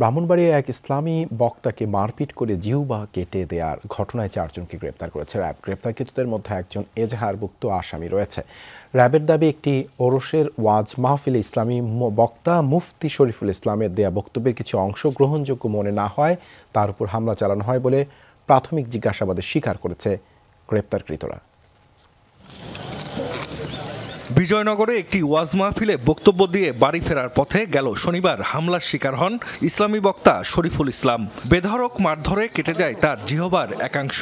ব্রাহ্মণবাড়িয়া এক ইসলামী বক্তাকে মারপিট করে জিহুবা কেটে দেওয়ার ঘটনায় চারজনকে গ্রেপ্তার করেছে র্যাব গ্রেপ্তারকৃতদের মধ্যে একজন এজাহারভুক্ত আসামি রয়েছে র্যাবের দাবি একটি ওরসের ওয়াজ মাহফিলে ইসলামী বক্তা মুফতি শরীফুল ইসলামের দেয়া বক্তব্যের কিছু অংশ গ্রহণযোগ্য মনে না হয় তার উপর হামলা চালানো হয় বলে প্রাথমিক জিজ্ঞাসাবাদে স্বীকার করেছে গ্রেপ্তারকৃতরা বিজয়নগরে একটি ওয়াজ মাহফিলে বক্তব্য দিয়ে বাড়ি ফেরার পথে গেল শনিবার হামলার শিকার হন ইসলামী বক্তা শরীফুল ইসলাম বেধরক মারধরে কেটে যায় তার জিহবার একাংশ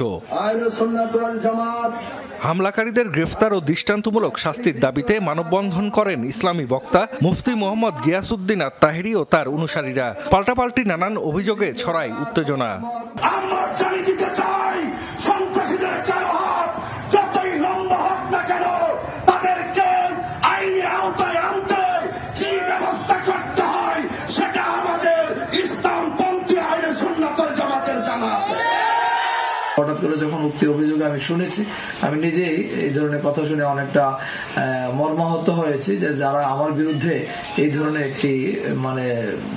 হামলাকারীদের গ্রেফতার ও দৃষ্টান্তমূলক শাস্তির দাবিতে মানববন্ধন করেন ইসলামী বক্তা মুফতি মোহাম্মদ গিয়াসুদ্দিন আর তাহেরি ও তার অনুসারীরা পাল্টাপাল্টি নানান অভিযোগে ছড়ায় উত্তেজনা হঠাৎ করে যখন উক্তি অভিযোগ আমি শুনেছি আমি নিজেই এই ধরনের কথা শুনে অনেকটা মর্মাহত হয়েছি যে যারা আমার বিরুদ্ধে এই ধরনের একটি মানে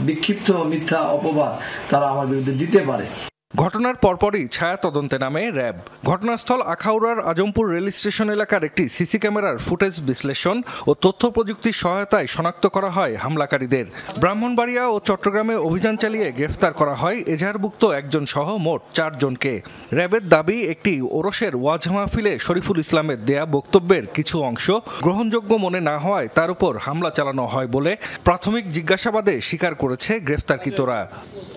বিক্ষিপ্ত মিথ্যা অপবাদ তারা আমার বিরুদ্ধে দিতে পারে ঘটনার পরপরই ছায়া তদন্তে নামে র্যাব ঘটনাস্থল আখাউড়ার আজমপুর রেল স্টেশন এলাকার একটি সিসি ক্যামেরার ফুটেজ বিশ্লেষণ ও তথ্য প্রযুক্তির সহায়তায় শনাক্ত করা হয় হামলাকারীদের ব্রাহ্মণবাড়িয়া ও চট্টগ্রামে অভিযান চালিয়ে গ্রেফতার করা হয় এজাহারভুক্ত একজন সহ মোট চারজনকে র্যাবের দাবি একটি ওরসের ওয়াজ মাহফিলে শরীফুল ইসলামের দেয়া বক্তব্যের কিছু অংশ গ্রহণযোগ্য মনে না হওয়ায় তার উপর হামলা চালানো হয় বলে প্রাথমিক জিজ্ঞাসাবাদে স্বীকার করেছে গ্রেফতারকৃতরা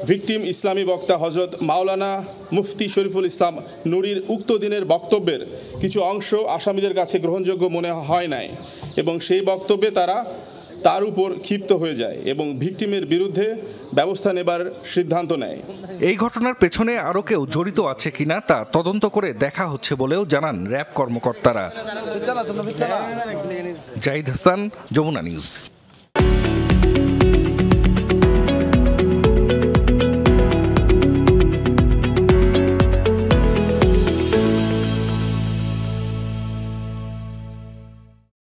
ভিকটিম ইসলামী বক্তা হজরত মাওলানা মুফতি শরীফুল ইসলাম নুরির উক্ত দিনের বক্তব্যের কিছু অংশ আসামিদের কাছে গ্রহণযোগ্য মনে হয় নাই এবং সেই বক্তব্যে তারা তার উপর ক্ষিপ্ত হয়ে যায় এবং ভিকটিমের বিরুদ্ধে ব্যবস্থা নেবার সিদ্ধান্ত নেয় এই ঘটনার পেছনে আরও কেউ জড়িত আছে কিনা তা তদন্ত করে দেখা হচ্ছে বলেও জানান র্যাব কর্মকর্তারা জাহিদ হাসান যমুনা নিউজ